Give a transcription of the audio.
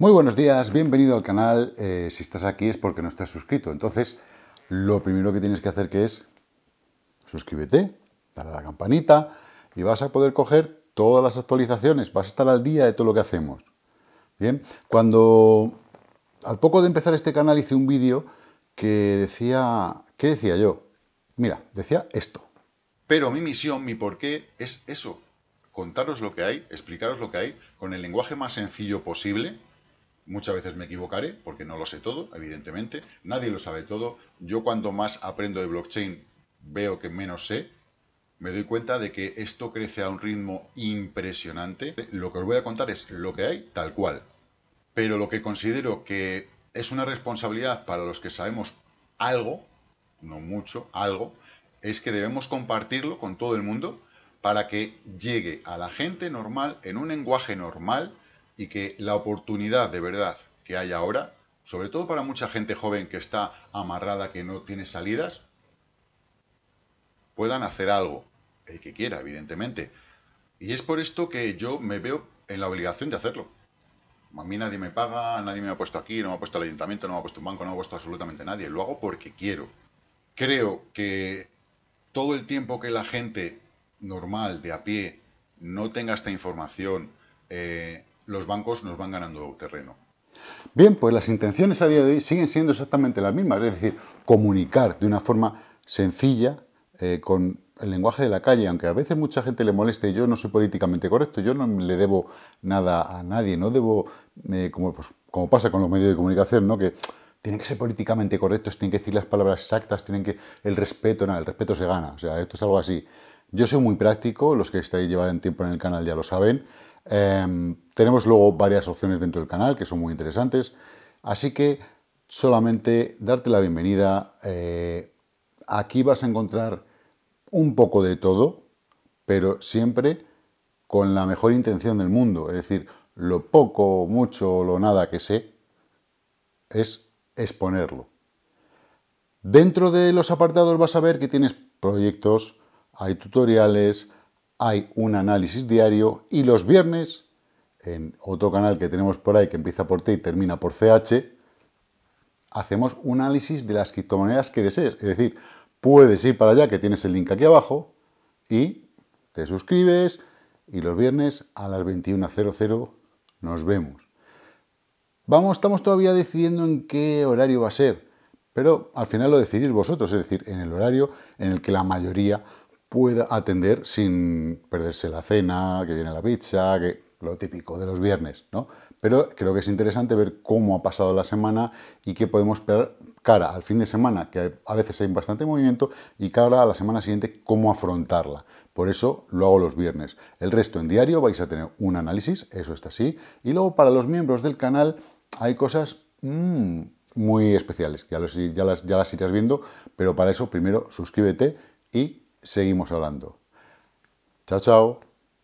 Muy buenos días, bienvenido al canal. Eh, si estás aquí es porque no estás suscrito. Entonces, lo primero que tienes que hacer que es suscríbete, dale a la campanita y vas a poder coger todas las actualizaciones. Vas a estar al día de todo lo que hacemos. Bien, cuando al poco de empezar este canal hice un vídeo que decía, ¿qué decía yo? Mira, decía esto. Pero mi misión, mi porqué es eso, contaros lo que hay, explicaros lo que hay con el lenguaje más sencillo posible Muchas veces me equivocaré porque no lo sé todo, evidentemente. Nadie lo sabe todo. Yo cuando más aprendo de blockchain, veo que menos sé. Me doy cuenta de que esto crece a un ritmo impresionante. Lo que os voy a contar es lo que hay tal cual. Pero lo que considero que es una responsabilidad para los que sabemos algo, no mucho, algo, es que debemos compartirlo con todo el mundo para que llegue a la gente normal en un lenguaje normal y que la oportunidad de verdad que hay ahora, sobre todo para mucha gente joven que está amarrada, que no tiene salidas, puedan hacer algo, el que quiera, evidentemente. Y es por esto que yo me veo en la obligación de hacerlo. A mí nadie me paga, nadie me ha puesto aquí, no me ha puesto el ayuntamiento, no me ha puesto un banco, no me ha puesto absolutamente nadie. Lo hago porque quiero. Creo que todo el tiempo que la gente normal, de a pie, no tenga esta información, eh, los bancos nos van ganando terreno. Bien, pues las intenciones a día de hoy siguen siendo exactamente las mismas, es decir, comunicar de una forma sencilla, eh, con el lenguaje de la calle, aunque a veces mucha gente le moleste, yo no soy políticamente correcto, yo no le debo nada a nadie, no debo, eh, pues, como, pasa con los medios de comunicación, ¿no? que tienen que ser políticamente correctos, tienen que decir las palabras exactas, tienen que... El respeto, nada, el respeto se gana, o sea, esto es algo así. Yo soy muy práctico, los que estáis llevando tiempo en el canal ya lo saben. Em, tenemos luego varias opciones dentro del canal que son muy interesantes, así que solamente darte la bienvenida. Eh, aquí vas a encontrar un poco de todo, pero siempre con la mejor intención del mundo. Es decir, lo poco, mucho, o lo nada que sé, es exponerlo. Dentro de los apartados vas a ver que tienes proyectos, hay tutoriales, hay un análisis diario y los viernes en otro canal que tenemos por ahí que empieza por T y termina por CH, hacemos un análisis de las criptomonedas que desees. Es decir, puedes ir para allá, que tienes el link aquí abajo, y te suscribes, y los viernes a las 21.00 nos vemos. Vamos, estamos todavía decidiendo en qué horario va a ser, pero al final lo decidís vosotros, es decir, en el horario en el que la mayoría pueda atender sin perderse la cena, que viene la pizza, que lo típico de los viernes, ¿no? Pero creo que es interesante ver cómo ha pasado la semana y qué podemos esperar cara al fin de semana, que a veces hay bastante movimiento, y cara a la semana siguiente, cómo afrontarla. Por eso lo hago los viernes. El resto en diario vais a tener un análisis, eso está así. Y luego para los miembros del canal hay cosas mm, muy especiales, ya, las, ya las irás viendo, pero para eso primero suscríbete y seguimos hablando. Chao, chao.